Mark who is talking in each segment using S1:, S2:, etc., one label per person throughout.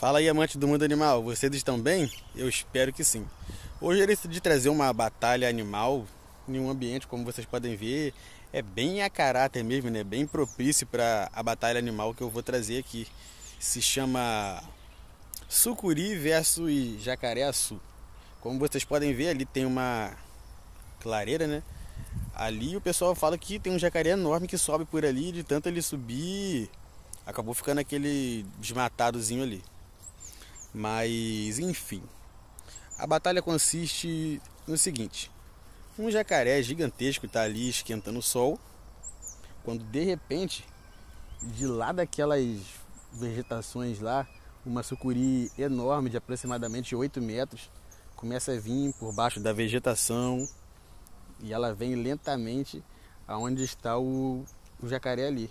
S1: Fala aí, amante do mundo animal, vocês estão bem? Eu espero que sim. Hoje eu decidi trazer uma batalha animal em um ambiente, como vocês podem ver, é bem a caráter mesmo, né? Bem propício para a batalha animal que eu vou trazer aqui. Se chama Sucuri versus Jacaré Açu. Como vocês podem ver, ali tem uma clareira, né? Ali o pessoal fala que tem um jacaré enorme que sobe por ali, de tanto ele subir, acabou ficando aquele desmatadozinho ali. Mas, enfim. A batalha consiste no seguinte: um jacaré gigantesco está ali esquentando o sol, quando de repente, de lá daquelas vegetações lá, uma sucuri enorme de aproximadamente 8 metros começa a vir por baixo da vegetação e ela vem lentamente aonde está o, o jacaré ali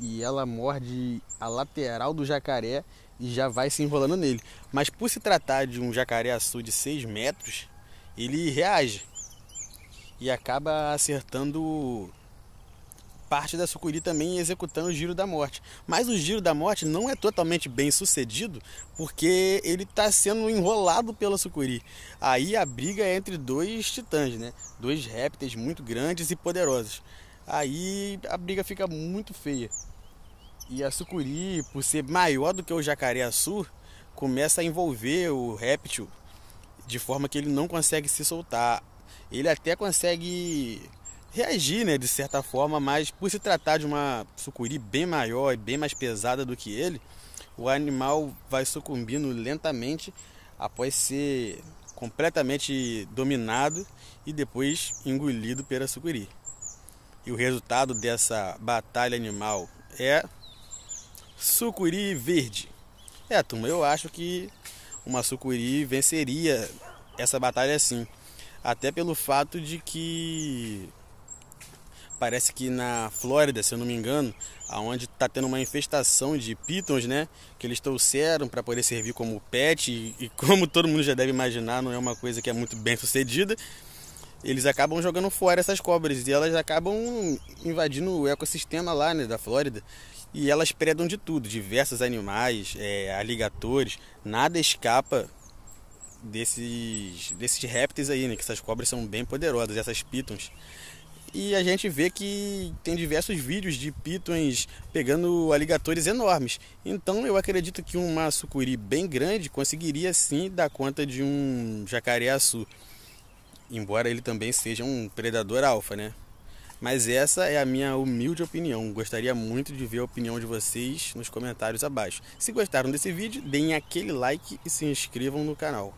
S1: e ela morde a lateral do jacaré e já vai se enrolando nele. Mas por se tratar de um jacaré açu de 6 metros, ele reage e acaba acertando parte da sucuri também executando o giro da morte. Mas o giro da morte não é totalmente bem sucedido porque ele está sendo enrolado pela sucuri. Aí a briga é entre dois titãs, né? dois répteis muito grandes e poderosos aí a briga fica muito feia. E a sucuri, por ser maior do que o jacaré-açu, começa a envolver o réptil de forma que ele não consegue se soltar. Ele até consegue reagir, né, de certa forma, mas por se tratar de uma sucuri bem maior e bem mais pesada do que ele, o animal vai sucumbindo lentamente após ser completamente dominado e depois engolido pela sucuri. E o resultado dessa batalha animal é sucuri verde. É, turma, eu acho que uma sucuri venceria essa batalha sim. Até pelo fato de que parece que na Flórida, se eu não me engano, aonde está tendo uma infestação de pitons, né? Que eles trouxeram para poder servir como pet e, e, como todo mundo já deve imaginar, não é uma coisa que é muito bem sucedida eles acabam jogando fora essas cobras e elas acabam invadindo o ecossistema lá né, da Flórida. E elas predam de tudo, diversos animais, é, aligatores, nada escapa desses, desses répteis aí, né? Que essas cobras são bem poderosas, essas pitons. E a gente vê que tem diversos vídeos de pitons pegando aligatores enormes. Então eu acredito que uma sucuri bem grande conseguiria sim dar conta de um jacaré-açu embora ele também seja um predador alfa, né? Mas essa é a minha humilde opinião. Gostaria muito de ver a opinião de vocês nos comentários abaixo. Se gostaram desse vídeo, deem aquele like e se inscrevam no canal.